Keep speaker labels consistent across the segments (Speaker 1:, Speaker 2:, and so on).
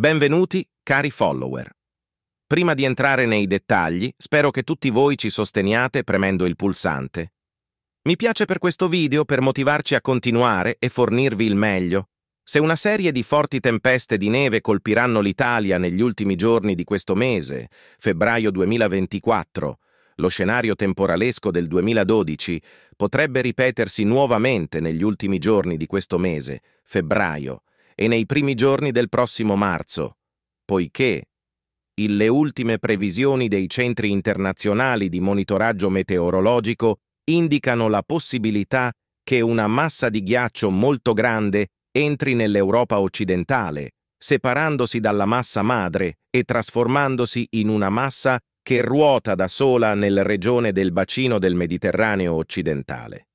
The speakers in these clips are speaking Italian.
Speaker 1: Benvenuti, cari follower. Prima di entrare nei dettagli, spero che tutti voi ci sosteniate premendo il pulsante. Mi piace per questo video per motivarci a continuare e fornirvi il meglio. Se una serie di forti tempeste di neve colpiranno l'Italia negli ultimi giorni di questo mese, febbraio 2024, lo scenario temporalesco del 2012 potrebbe ripetersi nuovamente negli ultimi giorni di questo mese, febbraio, e nei primi giorni del prossimo marzo, poiché le ultime previsioni dei centri internazionali di monitoraggio meteorologico indicano la possibilità che una massa di ghiaccio molto grande entri nell'Europa occidentale, separandosi dalla massa madre e trasformandosi in una massa che ruota da sola nella regione del bacino del Mediterraneo occidentale.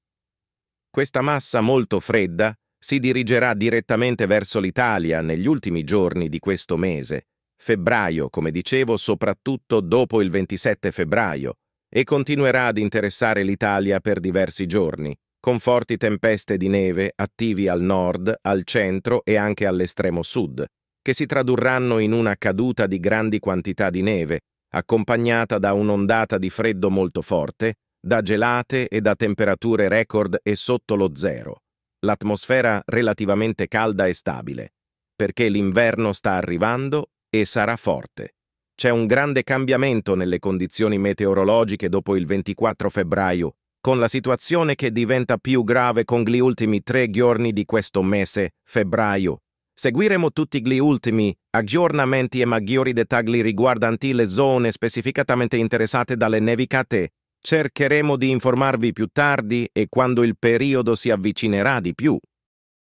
Speaker 1: Questa massa molto fredda si dirigerà direttamente verso l'Italia negli ultimi giorni di questo mese, febbraio, come dicevo, soprattutto dopo il 27 febbraio, e continuerà ad interessare l'Italia per diversi giorni, con forti tempeste di neve attivi al nord, al centro e anche all'estremo sud, che si tradurranno in una caduta di grandi quantità di neve, accompagnata da un'ondata di freddo molto forte, da gelate e da temperature record e sotto lo zero l'atmosfera relativamente calda e stabile, perché l'inverno sta arrivando e sarà forte. C'è un grande cambiamento nelle condizioni meteorologiche dopo il 24 febbraio, con la situazione che diventa più grave con gli ultimi tre giorni di questo mese, febbraio. Seguiremo tutti gli ultimi aggiornamenti e maggiori dettagli riguardanti le zone specificatamente interessate dalle nevicate Cercheremo di informarvi più tardi e quando il periodo si avvicinerà di più